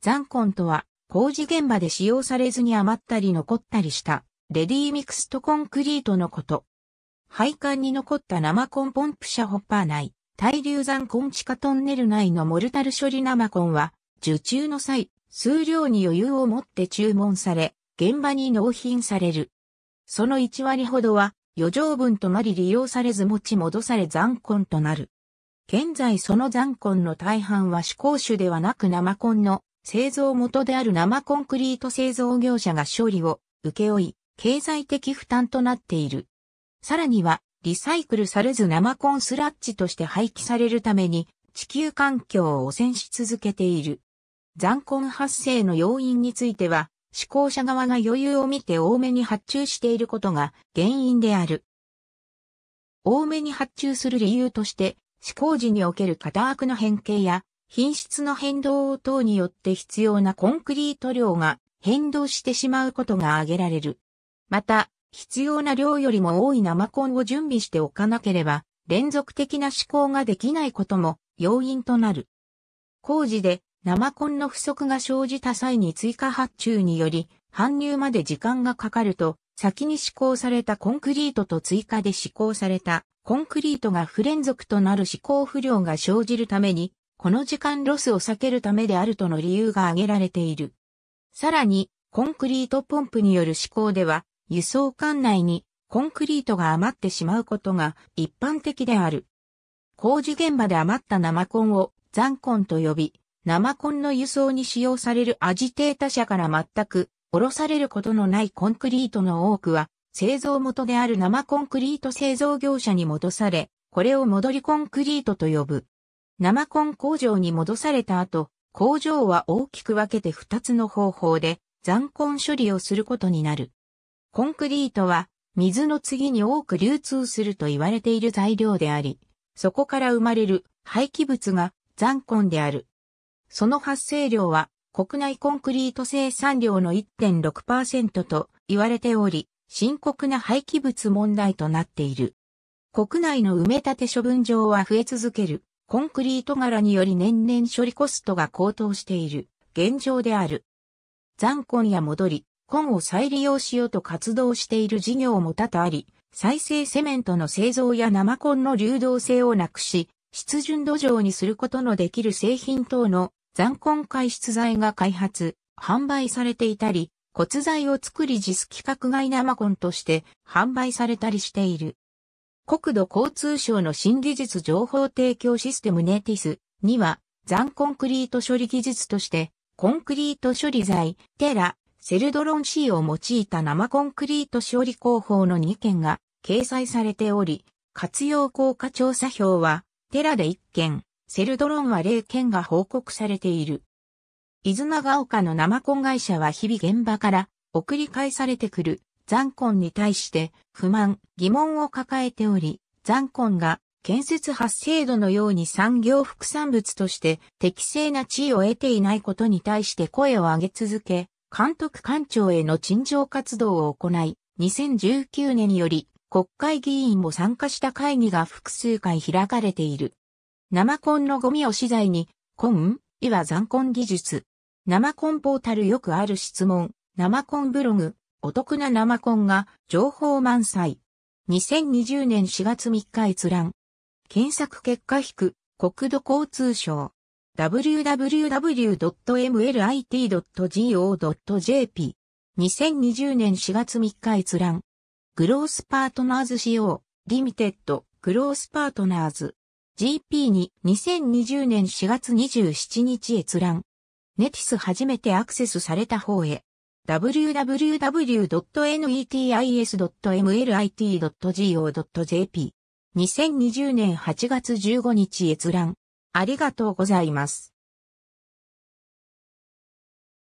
残魂とは、工事現場で使用されずに余ったり残ったりした、レディーミクストコンクリートのこと。配管に残った生コンポンプ車ホッパー内、対流残魂地下トンネル内のモルタル処理生コンは、受注の際、数量に余裕を持って注文され、現場に納品される。その1割ほどは、余剰分となり利用されず持ち戻され残魂となる。現在その残魂の大半は試行種ではなく生根の製造元である生コンクリート製造業者が処理を受け負い、経済的負担となっている。さらには、リサイクルされず生コンスラッジとして廃棄されるために、地球環境を汚染し続けている。残根発生の要因については、施行者側が余裕を見て多めに発注していることが原因である。多めに発注する理由として、施行時における型枠の変形や品質の変動等によって必要なコンクリート量が変動してしまうことが挙げられる。また、必要な量よりも多い生コンを準備しておかなければ、連続的な施行ができないことも要因となる。工事で生コンの不足が生じた際に追加発注により、搬入まで時間がかかると、先に施行されたコンクリートと追加で施行されたコンクリートが不連続となる施行不良が生じるために、この時間ロスを避けるためであるとの理由が挙げられている。さらに、コンクリートポンプによる施行では、輸送管内にコンクリートが余ってしまうことが一般的である。工事現場で余った生コンを残コンと呼び、生コンの輸送に使用されるアジテータ車から全く下ろされることのないコンクリートの多くは、製造元である生コンクリート製造業者に戻され、これを戻りコンクリートと呼ぶ。生コン工場に戻された後、工場は大きく分けて2つの方法で残根処理をすることになる。コンクリートは水の次に多く流通すると言われている材料であり、そこから生まれる廃棄物が残根である。その発生量は国内コンクリート生産量の1.6%と言われており、深刻な廃棄物問題となっている。国内の埋め立て処分場は増え続ける。コンクリート柄により年々処理コストが高騰している現状である。残魂や戻り、ンを再利用しようと活動している事業も多々あり、再生セメントの製造や生コンの流動性をなくし、湿潤土壌にすることのできる製品等の残魂解出剤が開発、販売されていたり、骨材を作り実規格外生コンとして販売されたりしている。国土交通省の新技術情報提供システムネティスには、残コンクリート処理技術として、コンクリート処理剤、テラ、セルドロン C を用いた生コンクリート処理工法の2件が掲載されており、活用効果調査票は、テラで1件、セルドロンは0件が報告されている。伊豆長岡の生コン会社は日々現場から送り返されてくる残魂に対して不満、疑問を抱えており、残魂が建設発生度のように産業副産物として適正な地位を得ていないことに対して声を上げ続け、監督官庁への陳情活動を行い、2019年より国会議員も参加した会議が複数回開かれている。生コンのゴミを資材に、コン、いわ残コン技術。生コンポータルよくある質問、生コンブログ、お得な生コンが情報満載。2020年4月3日閲覧。検索結果引く国土交通省。www.mlit.go.jp。2020年4月3日閲覧。グロースパートナーズ仕様、リミテッド、グロースパートナーズ。GP に2020年4月27日閲覧。ネティス初めてアクセスされた方へ。www.netis.mlit.go.jp。2020年8月15日閲覧。ありがとうございます。